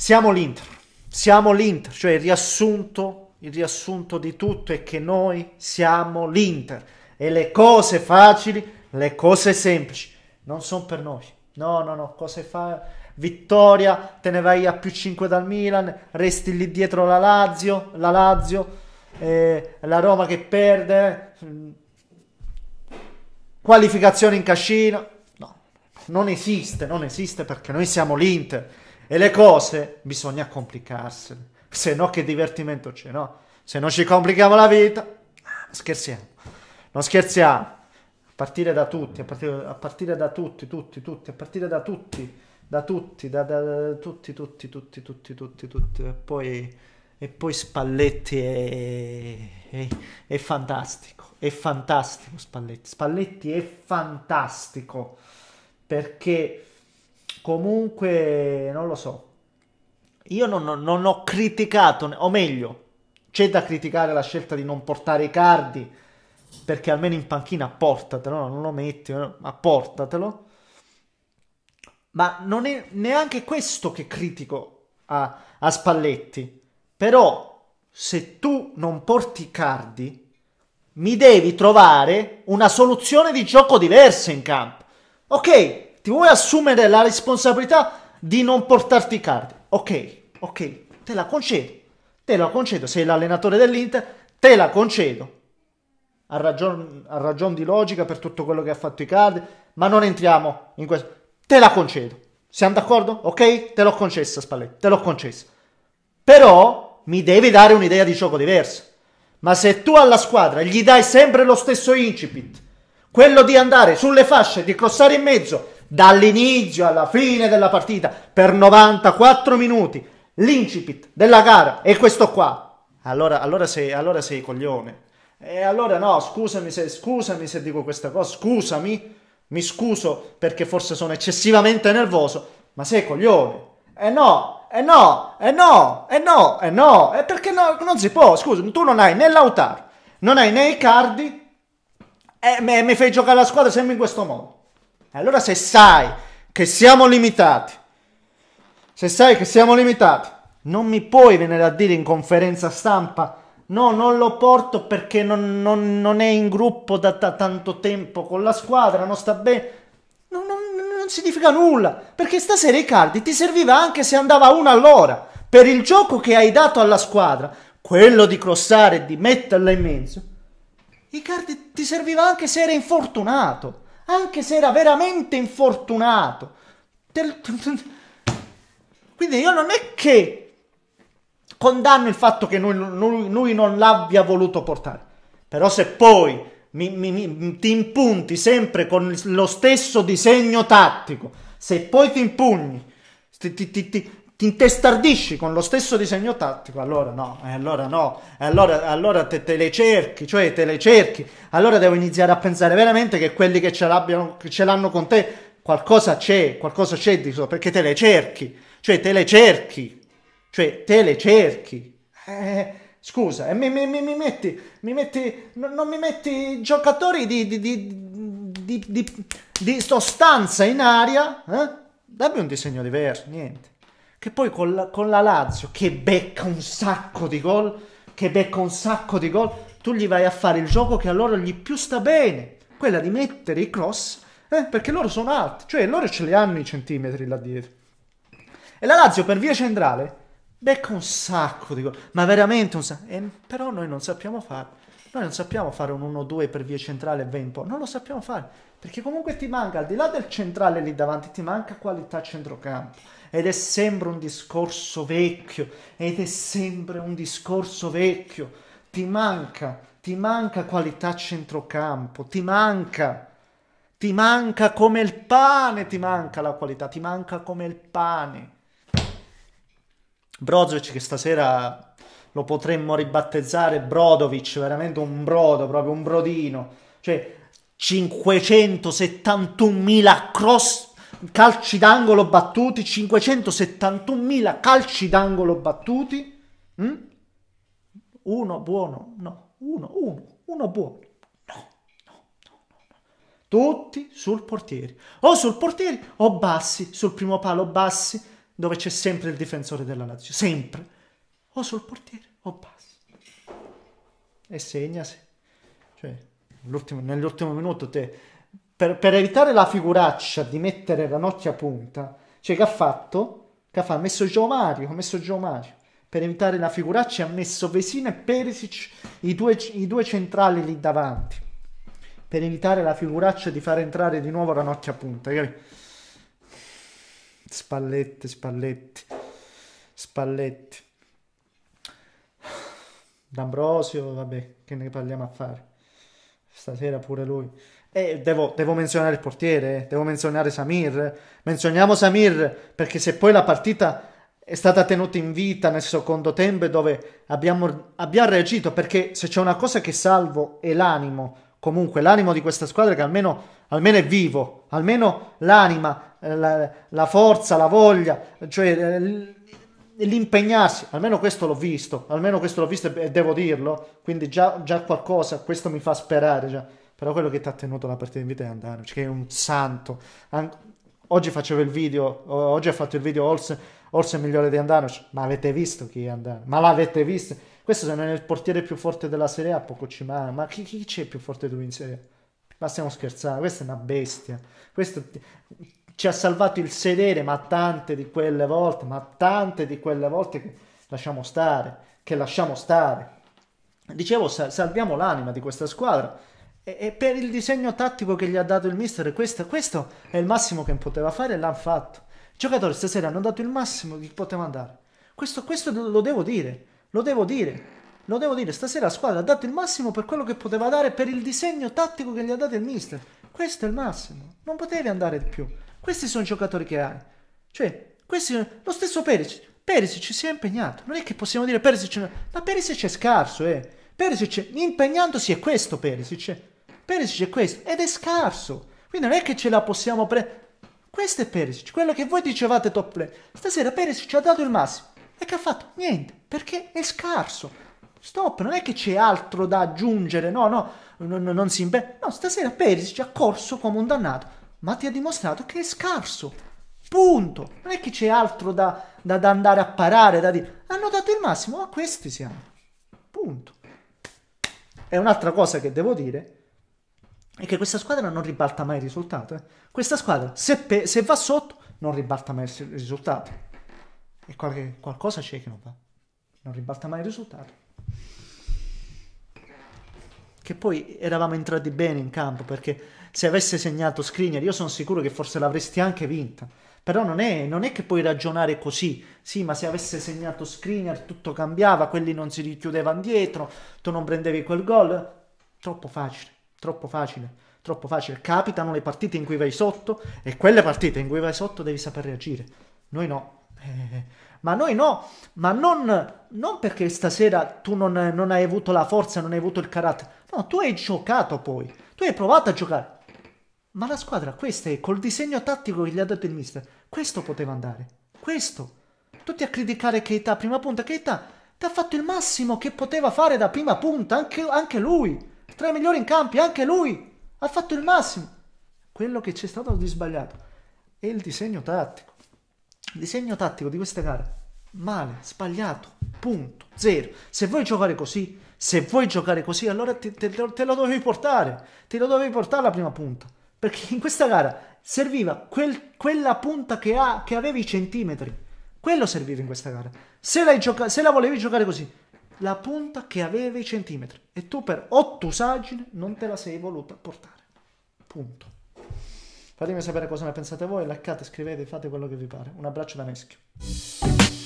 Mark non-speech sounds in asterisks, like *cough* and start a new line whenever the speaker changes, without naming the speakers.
Siamo l'Inter, siamo l'Inter, cioè il riassunto, il riassunto di tutto è che noi siamo l'Inter e le cose facili, le cose semplici non sono per noi. No, no, no, cose fa? Vittoria, te ne vai a più 5 dal Milan, resti lì dietro la Lazio, la Lazio, eh, la Roma che perde, mm. qualificazione in cascina. No, non esiste, non esiste perché noi siamo l'Inter. E le cose bisogna complicarsene. Se no che divertimento c'è, no? Se non ci complichiamo la vita, ah, scherziamo. Non scherziamo. A partire da tutti, a partire, a partire da tutti, tutti, tutti, a partire da tutti, da tutti, da, da, da tutti, tutti, tutti, tutti, tutti, tutti. E poi, e poi Spalletti è, è, è fantastico è fantastico Spalletti. Spalletti è fantastico perché comunque non lo so. Io non, non, ho criticato, o meglio, c'è da criticare la scelta di non portare i cardi perché almeno in panchina portatelo, non lo metti, ma portatelo. Ma non è neanche questo che critico a, a Spalletti. Però se tu non porti i cardi, mi devi trovare una soluzione di gioco diversa in campo. Ok, ti vuoi assumere la responsabilità di non portarti i carte? Ok, ok, te la concedo, te la concedo, sei l'allenatore dell'Inter, te la concedo. Ha ragione ragion di logica per tutto quello che ha fatto i Icardi, ma non entriamo in questo. Te la concedo. Siamo d'accordo? Ok? Te l'ho concessa, Spalletti, te l'ho concessa. Però mi devi dare un'idea di gioco diversa. Ma se tu alla squadra gli dai sempre lo stesso incipit, quello di andare sulle fasce, di crossare in mezzo, dall'inizio alla fine della partita per 94 minuti l'incipit della gara è questo qua allora, allora, sei, allora sei coglione e allora no scusami se, scusami se dico questa cosa scusami mi scuso perché forse sono eccessivamente nervoso ma sei coglione e no e no e no e no e no e perché no non si può scusami tu non hai né l'autar non hai né i cardi e mi fai giocare la squadra sempre in questo modo e allora se sai che siamo limitati, se sai che siamo limitati, non mi puoi venire a dire in conferenza stampa no, non lo porto perché non, non, non è in gruppo da, da, tanto tempo con la squadra, non sta bene. Non, non, significa nulla, perché stasera Icardi ti serviva anche se andava una all'ora. Per il gioco che hai dato alla squadra, quello di crossare e di metterla in mezzo, Icardi ti serviva anche se era infortunato anche se era veramente infortunato. *laughs* Quindi io non è che condanno il fatto che lui, lui, lui non l'abbia voluto portare, però se poi mi, mi, mi, ti impunti sempre con lo stesso disegno tattico, se poi ti impugni, ti, ti, ti, ti intestardisci con lo stesso disegno tattico, allora no, eh, allora no, eh, allora, allora te, te, le cerchi, cioè te le cerchi, allora devo iniziare a pensare veramente che quelli che ce, che ce l'hanno con te, qualcosa c'è, qualcosa c'è di sopra, perché te le cerchi, cioè te le cerchi, cioè te le cerchi. Eh, scusa, e eh, mi, mi, mi, mi, metti, mi metti, non, non mi metti giocatori di, di, di, di, di sostanza in aria, eh? Dammi un disegno diverso, niente che poi con la, con la Lazio, che becca un sacco di gol, che becca un sacco di gol, tu gli vai a fare il gioco che a loro gli più sta bene, quella di mettere i cross, eh, perché loro sono alti, cioè loro ce li hanno i centimetri là dietro. E la Lazio per via centrale becca un sacco di cose, ma veramente un sacco. Eh, però noi non sappiamo fare. Noi non sappiamo fare un 1-2 per via centrale e vento, non lo sappiamo fare, perché comunque ti manca, al di là del centrale lì davanti, ti manca qualità centrocampo. Ed è sempre un discorso vecchio, ed è sempre un discorso vecchio. Ti manca, ti manca qualità centrocampo, ti manca. Ti manca come il pane, ti manca la qualità, ti manca come il pane. Brozovic che stasera lo potremmo ribattezzare Brodovic, veramente un brodo, proprio un brodino. Cioè 571.000 cross calci d'angolo battuti, 571.000 calci d'angolo battuti. Mm? Uno buono, no, uno, uno, uno buono. no, Tutti sul portiere, o sul portiere o bassi, sul primo palo bassi, dove c'è sempre il difensore della Lazio, sempre, o sul portiere o passa. E segnasi. Cioè, nell'ultimo minuto te, per, per, evitare la figuraccia di mettere la nocchia a punta, cioè che ha fatto? Che ha, fatto? ha messo Gio Mario, ha messo Gio Mario. Per evitare la figuraccia ha messo Vesina e Perisic, i due, i due centrali lì davanti. Per evitare la figuraccia di far entrare di nuovo la nocchia a punta. Capito? Spalletti, Spalletti, Spalletti. D'Ambrosio, vabbè, che ne parliamo a fare. Stasera pure lui. E eh, devo, devo menzionare il portiere, eh. devo menzionare Samir. Eh. Menzioniamo Samir perché se poi la partita è stata tenuta in vita nel secondo tempo dove abbiamo, abbiamo reagito perché se c'è una cosa che salvo è l'animo comunque l'animo di questa squadra che almeno, almeno è vivo almeno l'anima eh, la, la forza, la voglia, cioè eh, l'impegnarsi, almeno questo l'ho visto, almeno questo l'ho visto e devo dirlo, quindi già, già qualcosa, questo mi fa sperare già. Però quello che ti ha tenuto la partita in vita è Andanovic, cioè che è un santo. An- oggi facevo il video, oggi ha fatto il video Olsen, Olsen migliore di Andanovic, ma avete visto chi è Andanovic? Ma l'avete visto? Questo se non è il portiere più forte della Serie A, poco ci manca. Ma chi, chi c'è più forte di lui in Serie A? Ma stiamo scherzando, questa è una bestia. Questo ci ha salvato il sedere, ma tante di quelle volte, ma tante di quelle volte che lasciamo stare, che lasciamo stare. Dicevo, salviamo l'anima di questa squadra. E, e per il disegno tattico che gli ha dato il mister, questo, questo è il massimo che poteva fare e l'hanno fatto. I giocatori stasera hanno dato il massimo che potevano dare. Questo, questo lo devo dire, lo devo dire. Lo devo dire, stasera la squadra ha dato il massimo per quello che poteva dare per il disegno tattico che gli ha dato il mister. Questo è il massimo, non potevi andare di più. Questi sono i giocatori che hai. Cioè, questi, lo stesso Perisic. Perisic si è impegnato. Non è che possiamo dire Perisic... No. Ma Perisic è scarso, eh. Perisic impegnandosi è questo Perisic. Perisic è questo. Ed è scarso. Quindi non è che ce la possiamo prendere. Questo è Perisic, quello che voi dicevate top play. Stasera Perisic ci ha dato il massimo. E che ha fatto? Niente, perché è scarso. Stop, non è che c'è altro da aggiungere, no, no, non, non si impegna. No, stasera Perisic ha corso come un dannato ma ti ha dimostrato che è scarso. Punto. Non è che c'è altro da, da, da andare a parare, da dire. Hanno dato il massimo, ma questi siamo. Punto. E un'altra cosa che devo dire è che questa squadra non ribalta mai il risultato. Eh. Questa squadra, se, se, va sotto, non ribalta mai il risultato. E qualche, qualcosa c'è che non va. Non ribalta mai il risultato. Che poi eravamo entrati bene in campo perché se avesse segnato Skriniar, io sono sicuro che forse l'avresti anche vinta. Però non è, non è, che puoi ragionare così. Sì, ma se avesse segnato Skriniar tutto cambiava, quelli non si richiudevano dietro, tu non prendevi quel gol. Troppo facile, troppo facile, troppo facile. Capitano le partite in cui vai sotto e quelle partite in cui vai sotto devi saper reagire. Noi no. Eh, ma noi no, ma non, non perché stasera tu non, non hai avuto la forza, non hai avuto il carattere. No, tu hai giocato poi, tu hai provato a giocare ma la squadra, questa è col disegno tattico che gli ha dato il mister. Questo poteva andare. Questo. Tutti a criticare Keita a prima punta. Keita ti ha fatto il massimo che poteva fare da prima punta. Anche, anche lui. Tra i migliori in campi, anche lui. Ha fatto il massimo. Quello che c'è stato di sbagliato è il disegno tattico. Il disegno tattico di questa gara. Male, sbagliato, punto, zero. Se vuoi giocare così, se vuoi giocare così, allora te, te, te lo dovevi portare. Te lo dovevi portare la prima punta perché in questa gara serviva quel, quella punta che, ha, che aveva i centimetri, quello serviva in questa gara. Se, se la volevi giocare così, la punta che aveva i centimetri e tu per otto usagine non te la sei voluta portare. Punto. Fatemi sapere cosa ne pensate voi, laccate, scrivete, fate quello che vi pare. Un abbraccio da Neschio.